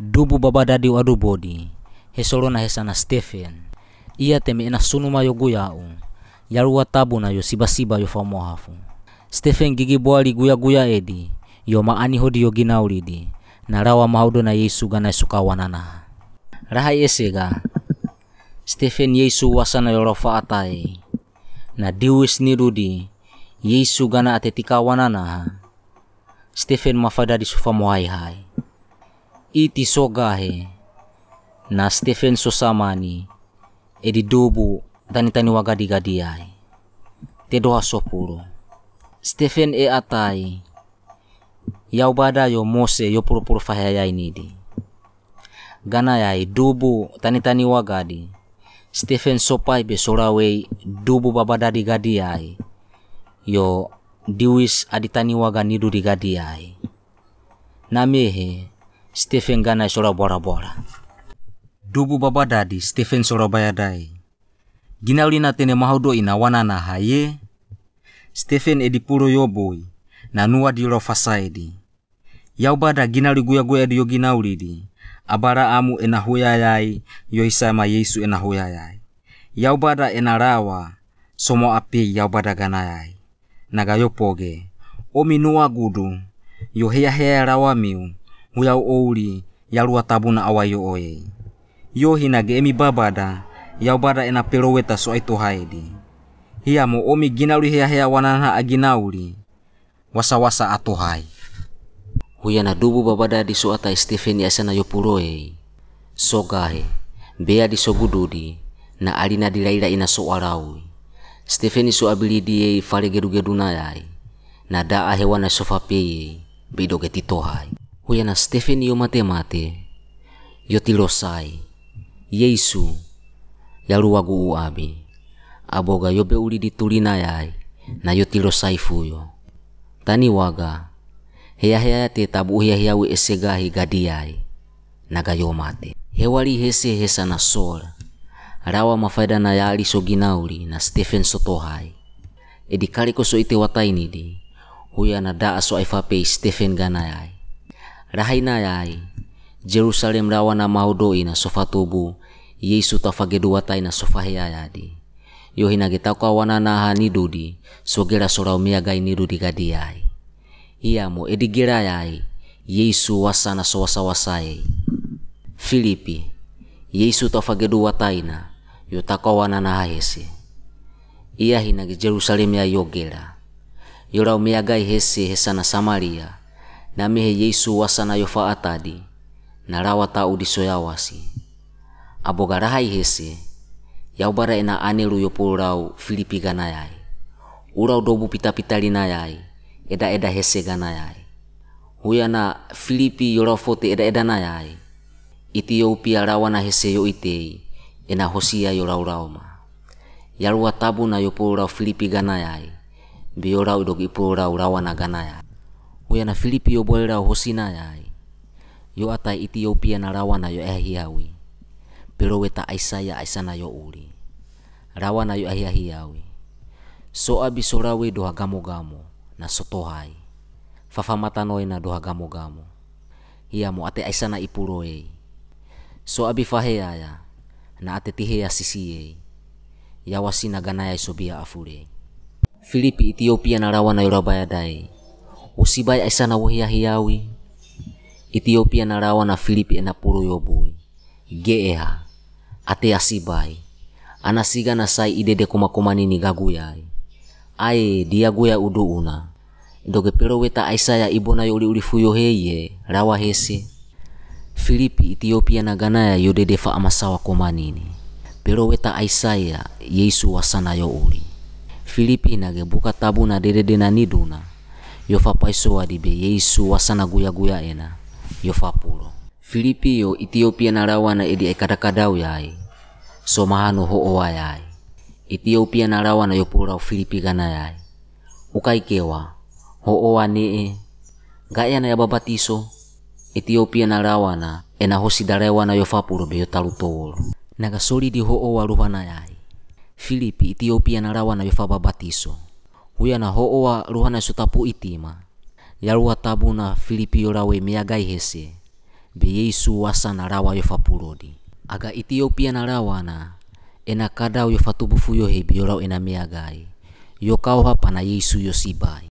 dubu babadadi wadu bodi na hesana stephen ia teme ena sunuma yo guyau yaruwa tabu na yo siba siba yo famohafu stephen gigi boali guya guya edi yo maani hodi yo ginaulidi na rawa mahudo na yesu gana sukawanana raha yesega stephen yesu wasana yo rofa atai na diwis nirudi yesu gana atetika wanana stephen di sufa mohai hai iti sogahe na Stephen Susamani edi dubu tani tani wagadi gadiai te doha sopuro Stephen e atai yau badayo yo Mose yo puru puru fahayai nidi gana yai dubu tani tani wagadi Stephen sopai be sorawei dubu babadadi gadiai yo diwis aditani duri gadiai, namehe Stephen Gana Sora Bora Bora. Dubu Baba Dadi Stephen Surabaya Dai. na tene mahodo ina wanana haye. Stephen Edipuro Yoboi na Nuwa rofa saidi. Yaubada ginali guya guya diyo ginaulidi. Abara amu enahuya yai yoisama Yesu huya yai. Yaubada rawa somo api yaubada gana yai. Nagayopoge. Omi nuwa gudu. Yohea hea rawa miu. huyau ouli yalua tabuna awayo oye yo hinage emi babada yau bada ena peloweta so itu haidi hia mo omi ginauli hea hea wanana aginauli wasa-wasa Huya na dubu babada di suata Stephen yasana yopuroe sogahe bea di sogududi na alina di laila ina soaraui Stephen so abili ye fare gedu-gedu yai na daa hewana sofa peye bidoge titohai huyana Stephen yo matemate yo tilosai Yesu yaluwagu uabi aboga be uli ditulina yai na yo tilosai fuyo tani waga heya heya te tabu heya heya we esega he gadiyai na gayo mate hewali hese hesa na sol rawa mafaida na yali ginauli na Stephen sotohai edi ko so ite watainidi huya na daa so aifape Stephen ganayai rahaina yai Jerusalem rawa na maudo ina sofa tubu Yesu tafagedua tai na sofa yadi yo hina kita kwa wana na hani dudi sogera umia gai ni dudi gadi yai iamo edigira yai Yesu wasana so wasa wasai e. Filipi Yesu tafagedua taina yo wana na hese ia hina Jerusalem ya yogera yo umia gai hesa hesana Samaria nami he Yesu wasana yofa atadi narawa tau disoyawasi abogarahai hese yaubara ena anelu yopurau Filipi ganayai urau dobu pita-pita linayai eda-eda hese ganayai na Filipi yorafote eda-eda nayai Ethiopia na hese yo itei ena hosia yoraurauma yarua tabu na yopurau Filipi ganayai biorau dog na rawana ganayai na Filipi yo bolera hosina yai. Yo ata Ethiopia na rawana yo ehiawi. Pero weta Isaiah aisana yo uli. Rawana yo ehiahiawi. So abi sorawe doha gamo gamo na sotohai. Fafamata noe na doha gamo gamo. Hiya mo ate aisana ipuro ei. So abi faheaya na ate tihea sisi ei. Yawasi na ganaya isobia afure. Filipi Ethiopia na rawana yo rabaya dai. usiba esa na hiawi, ethiopia na rawa na filipi na puro yobui geeha ate asibai anasiga na sai idede kumakumani ni gaguyai ae udu uduuna doge pero weta aisa ya ibona yoli fuyo heye rawa hese filipi ethiopia na ganaya yodede fa amasawa kumanini pero weta aisaya yesu wasana yo uli filipi nage buka tabu na dedede na niduna yofa be ye yeisu wasana guya guya ena fa pulo Filipio Ethiopia rawana edi kadakadau yai somahano ho owa yai Ethiopia yo yopura Filipi gana yai ukaikewa ho owa ga gaena ya babatiso na rawana ena yo fa pulo beyo talutowolo naga solidi ho owa ruhana yai Filipi Ethiopia rawana yofa babatiso huya na ho'owa ruhana sutapu itima yaruwa tabu na filipio rawe miagai hese be yesu wasa na rawa yo fapurodi aga ethiopia na rawa na ena kadau yo fatubufu yo hebi yo ena miagai yo kauha pana yesu yo sibai